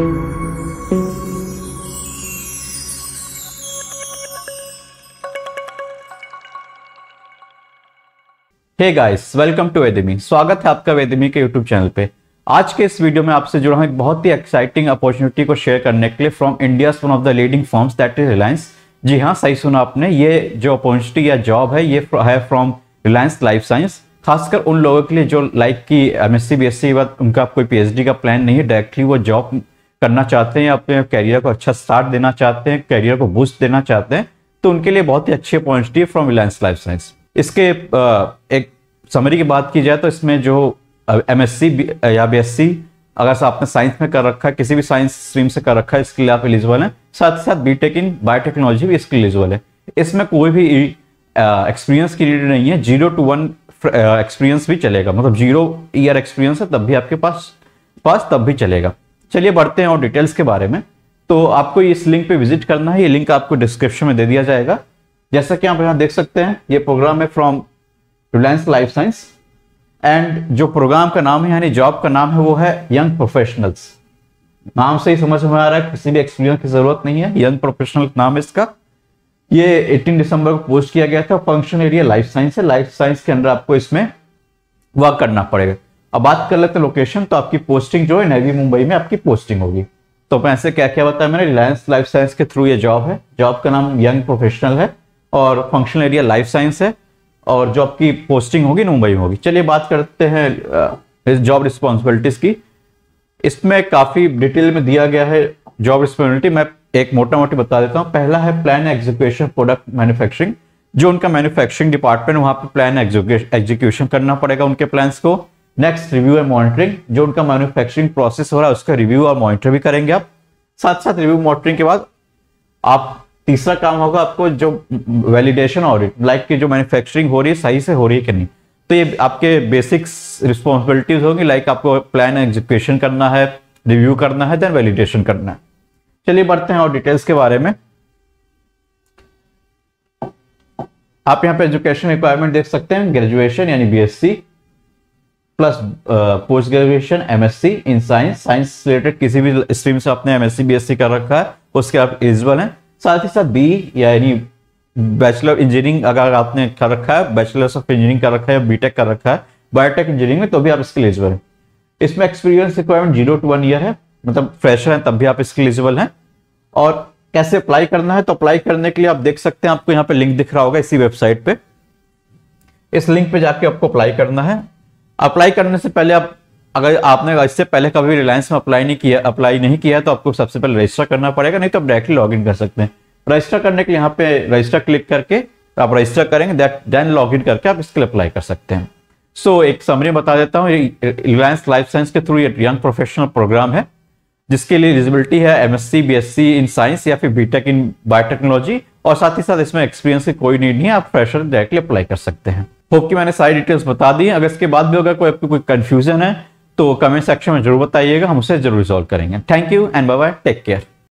hey guys welcome to वेदमी स्वागत है आपका वेदमी के यूट्यूब चैनल पे आज के इस वीडियो में आपसे जुड़ा हूं एक बहुत ही एक्साइटिंग अपॉर्चुनिटी को शेयर करने के लिए from India one of the leading firms that is Reliance जी हाँ सही सुना आपने ये जो अपॉर्चुनिटी या जॉब है ये है फ्रॉम रिलायंस लाइफ साइंस खासकर उन लोगों के लिए जो लाइक की M S C B S C उनका कोई पी का प्लान नहीं है डायरेक्टली वो जॉब करना चाहते हैं अपने कैरियर को अच्छा स्टार्ट देना चाहते हैं कैरियर को बूस्ट देना चाहते हैं तो उनके लिए बहुत ही अच्छे पॉइंट्स दिए फ्रॉम रिलायंस लाइफ साइंस इसके एक समरी की बात की जाए तो इसमें जो एम या बी अगर आपने साइंस में कर रखा है किसी भी साइंस स्ट्रीम से कर रखा है इसके लिए आप एलिजिबल हैं साथ ही साथ बीटेक इन बायोटेक्नोलॉजी भी इसके एलिजिबल है इसमें कोई भी एक्सपीरियंस की रीड नहीं है जीरो टू वन एक्सपीरियंस भी चलेगा मतलब जीरो ईयर एक्सपीरियंस है तब भी आपके पास पास तब भी चलेगा चलिए बढ़ते हैं और डिटेल्स के बारे में तो आपको इस लिंक पे विजिट करना है ये लिंक आपको डिस्क्रिप्शन में दे दिया जाएगा जैसा कि आप यहाँ देख सकते हैं ये प्रोग्राम है from Reliance life science and जो प्रोग्राम का नाम है यानी जॉब का नाम है वो है यंग प्रोफेशनल्स नाम से ही समझ में आ रहा है किसी भी एक्सपीरियंस की जरूरत नहीं है यंग प्रोफेशनल नाम है इसका ये 18 दिसंबर को पोस्ट किया गया था फंक्शन एरिया लाइफ साइंस है लाइफ साइंस के अंदर आपको इसमें वर्क करना पड़ेगा अब बात कर लेते हैं लोकेशन तो आपकी पोस्टिंग जो है नवी मुंबई में आपकी पोस्टिंग होगी तो वैसे क्या क्या बताया मैंने रिलायंस लाइफ साइंस के थ्रू ये जॉब है जॉब का नाम यंग प्रोफेशनल है और फंक्शनल एरिया लाइफ साइंस है और जॉब की पोस्टिंग होगी मुंबई में होगी चलिए बात करते हैं इस जॉब रिस्पॉन्सिबिलिटीज की इसमें काफ़ी डिटेल में दिया गया है जॉब रिस्पॉन्सिबिलिटी मैं एक मोटा मोटी बता देता हूँ पहला है प्लान एग्जीक्यूशन प्रोडक्ट मैन्युफैक्चरिंग जो उनका मैन्युफैक्चरिंग डिपार्टमेंट वहां पर प्लान एग्जीक्यूशन करना पड़ेगा उनके प्लान को नेक्स्ट रिव्यू एंड मॉनिटरिंग जो उनका मैन्युफैक्चरिंग प्रोसेस हो रहा है उसका रिव्यू और मॉनिटर भी करेंगे आप साथ साथ रिव्यू मॉनिटरिंग के बाद आप तीसरा काम होगा आपको जो वैलिडेशन ऑडिट लाइक की जो मैन्युफैक्चरिंग हो रही है सही से हो रही है कि नहीं तो ये आपके बेसिक्स रिस्पॉन्सिबिलिटीज होंगी लाइक आपको प्लान एग्जीक्यूशन करना है रिव्यू करना है देन वैलिडेशन करना है चलिए बढ़ते हैं और डिटेल्स के बारे में आप यहाँ पे एजुकेशन रिक्वायरमेंट देख सकते हैं ग्रेजुएशन यानी BSc plus post graduation MSc in science science related किसी भी स्ट्रीम से आपने एमएससी बीएससी कर रखा है उसके आप एलिजिबल हैं साथ ही साथ बी यानी बैचलर ऑफ इंजीनियरिंग अगर आपने कर रखा है बैचलर्स ऑफ इंजीनियरिंग कर रखा है बीटेक कर रखा है बायोटेक इंजीनियरिंग में तो भी आप इसके एलिजिबल हैं इसमें experience requirement zero to one year है मतलब फ्रेशर है तब भी आप इसके एलिजिबल हैं और कैसे अप्लाई करना है तो अप्लाई करने के लिए आप देख सकते हैं आपको यहाँ पे लिंक दिख रहा होगा इसी वेबसाइट पे इस लिंक पे जाके आपको अप्लाई करना है अप्लाई करने से पहले आप अगर आपने इससे पहले कभी रिलायंस में अप्लाई नहीं किया अप्लाई नहीं किया तो आपको सबसे पहले रजिस्टर करना पड़ेगा नहीं तो आप डायरेक्टली लॉग इन कर सकते हैं रजिस्टर करने के लिए यहाँ पे रजिस्टर क्लिक करके तो आप रजिस्टर करेंगे दैट देन लॉग इन करके आप इसके लिए अप्लाई कर सकते हैं सो so, एक समरी बता देता हूँ रिलायंस लाइफ साइंस के थ्रू ये यंग प्रोफेशनल प्रोग्राम है जिसके लिए एलिजिबिलिटी है एमएससी एस इन साइंस या फिर बीटेक इन बायोटेक्नोलॉजी और साथ ही साथ इसमें एक्सपीरियंस की कोई नीड नहीं है आप फ्रेशर डायरेक्टली अप्लाई कर सकते हैं होप कि मैंने सारी डिटेल्स बता दी अगर इसके बाद भी अगर कोई आपको कोई कंफ्यूजन है तो कमेंट सेक्शन में जरूर बताइएगा हम उसे जरूर रिजॉल्व करेंगे thank you and bye bye take care